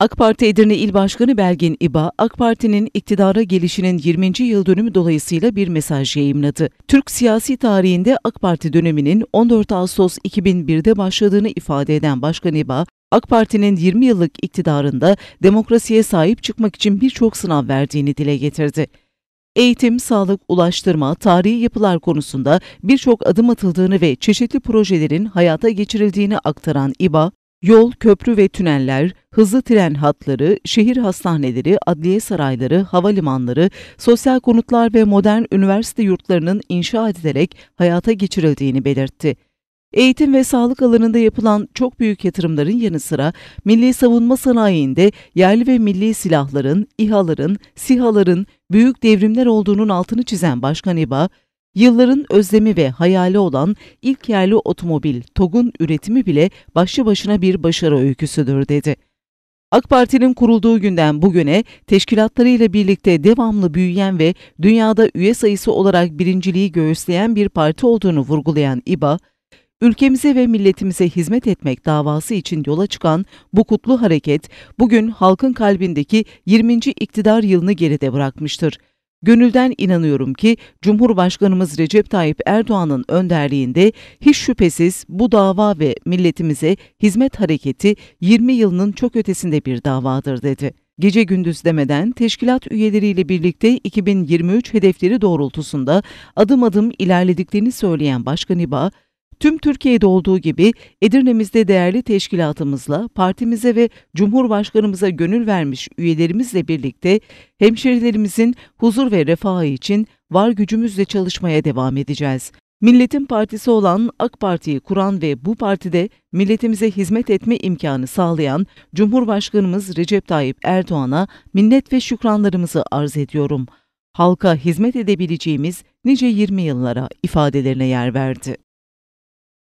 AK Parti Edirne İl Başkanı Belgin İba, AK Parti'nin iktidara gelişinin 20. yıl dönümü dolayısıyla bir mesaj yayımladı. Türk siyasi tarihinde AK Parti döneminin 14 Ağustos 2001'de başladığını ifade eden Başkan İba, AK Parti'nin 20 yıllık iktidarında demokrasiye sahip çıkmak için birçok sınav verdiğini dile getirdi. Eğitim, sağlık, ulaştırma, tarihi yapılar konusunda birçok adım atıldığını ve çeşitli projelerin hayata geçirildiğini aktaran İBA, Yol, köprü ve tüneller, hızlı tren hatları, şehir hastaneleri, adliye sarayları, havalimanları, sosyal konutlar ve modern üniversite yurtlarının inşa edilerek hayata geçirildiğini belirtti. Eğitim ve sağlık alanında yapılan çok büyük yatırımların yanı sıra milli savunma sanayinde yerli ve milli silahların, İHA'ların, SİHA'ların büyük devrimler olduğunun altını çizen Başkan İBA, Yılların özlemi ve hayali olan ilk yerli otomobil TOG'un üretimi bile başlı başına bir başarı öyküsüdür dedi. AK Parti'nin kurulduğu günden bugüne teşkilatlarıyla birlikte devamlı büyüyen ve dünyada üye sayısı olarak birinciliği göğüsleyen bir parti olduğunu vurgulayan İBA, ülkemize ve milletimize hizmet etmek davası için yola çıkan bu kutlu hareket bugün halkın kalbindeki 20. iktidar yılını geride bırakmıştır. Gönülden inanıyorum ki Cumhurbaşkanımız Recep Tayyip Erdoğan'ın önderliğinde hiç şüphesiz bu dava ve milletimize hizmet hareketi 20 yılının çok ötesinde bir davadır dedi. Gece gündüz demeden teşkilat üyeleriyle birlikte 2023 hedefleri doğrultusunda adım adım ilerlediklerini söyleyen Başkan İBA, Tüm Türkiye'de olduğu gibi Edirne'mizde değerli teşkilatımızla, partimize ve Cumhurbaşkanımıza gönül vermiş üyelerimizle birlikte hemşerilerimizin huzur ve refahı için var gücümüzle çalışmaya devam edeceğiz. Milletin partisi olan AK Parti'yi kuran ve bu partide milletimize hizmet etme imkanı sağlayan Cumhurbaşkanımız Recep Tayyip Erdoğan'a minnet ve şükranlarımızı arz ediyorum. Halka hizmet edebileceğimiz nice 20 yıllara ifadelerine yer verdi.